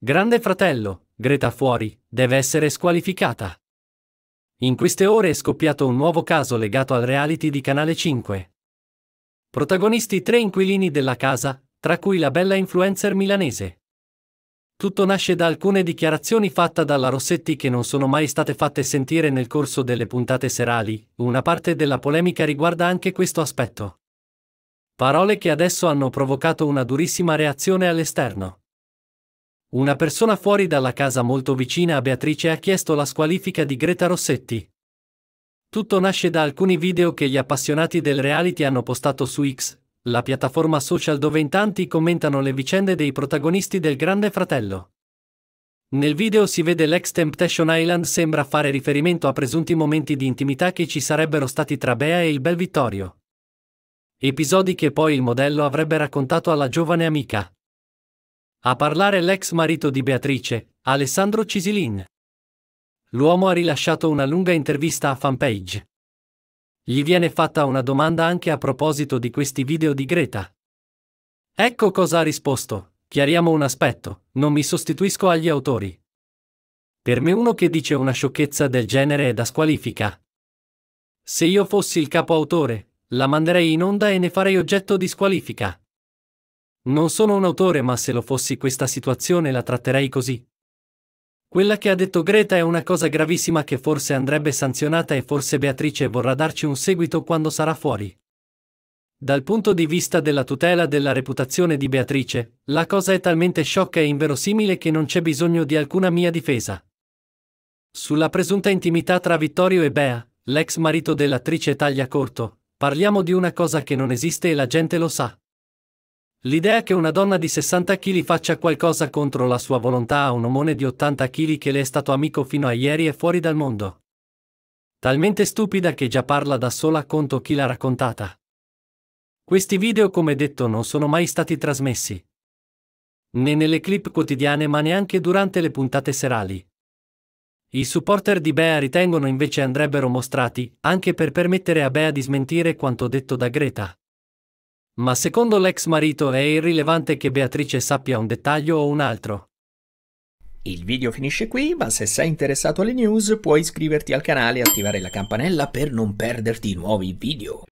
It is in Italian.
Grande fratello, Greta fuori, deve essere squalificata. In queste ore è scoppiato un nuovo caso legato al reality di Canale 5. Protagonisti tre inquilini della casa, tra cui la bella influencer milanese. Tutto nasce da alcune dichiarazioni fatte dalla Rossetti che non sono mai state fatte sentire nel corso delle puntate serali, una parte della polemica riguarda anche questo aspetto. Parole che adesso hanno provocato una durissima reazione all'esterno. Una persona fuori dalla casa molto vicina a Beatrice ha chiesto la squalifica di Greta Rossetti. Tutto nasce da alcuni video che gli appassionati del reality hanno postato su X, la piattaforma social dove in tanti commentano le vicende dei protagonisti del Grande Fratello. Nel video si vede l'ex Temptation Island sembra fare riferimento a presunti momenti di intimità che ci sarebbero stati tra Bea e il bel Vittorio. Episodi che poi il modello avrebbe raccontato alla giovane amica. A parlare l'ex marito di Beatrice, Alessandro Cisilin. L'uomo ha rilasciato una lunga intervista a fanpage. Gli viene fatta una domanda anche a proposito di questi video di Greta. Ecco cosa ha risposto. Chiariamo un aspetto, non mi sostituisco agli autori. Per me uno che dice una sciocchezza del genere è da squalifica. Se io fossi il capo autore, la manderei in onda e ne farei oggetto di squalifica. Non sono un autore ma se lo fossi questa situazione la tratterei così. Quella che ha detto Greta è una cosa gravissima che forse andrebbe sanzionata e forse Beatrice vorrà darci un seguito quando sarà fuori. Dal punto di vista della tutela della reputazione di Beatrice, la cosa è talmente sciocca e inverosimile che non c'è bisogno di alcuna mia difesa. Sulla presunta intimità tra Vittorio e Bea, l'ex marito dell'attrice taglia corto, parliamo di una cosa che non esiste e la gente lo sa. L'idea che una donna di 60 kg faccia qualcosa contro la sua volontà a un omone di 80 kg che le è stato amico fino a ieri è fuori dal mondo. Talmente stupida che già parla da sola contro chi l'ha raccontata. Questi video come detto non sono mai stati trasmessi. Né nelle clip quotidiane ma neanche durante le puntate serali. I supporter di Bea ritengono invece andrebbero mostrati, anche per permettere a Bea di smentire quanto detto da Greta. Ma secondo l'ex marito è irrilevante che Beatrice sappia un dettaglio o un altro. Il video finisce qui, ma se sei interessato alle news puoi iscriverti al canale e attivare la campanella per non perderti nuovi video.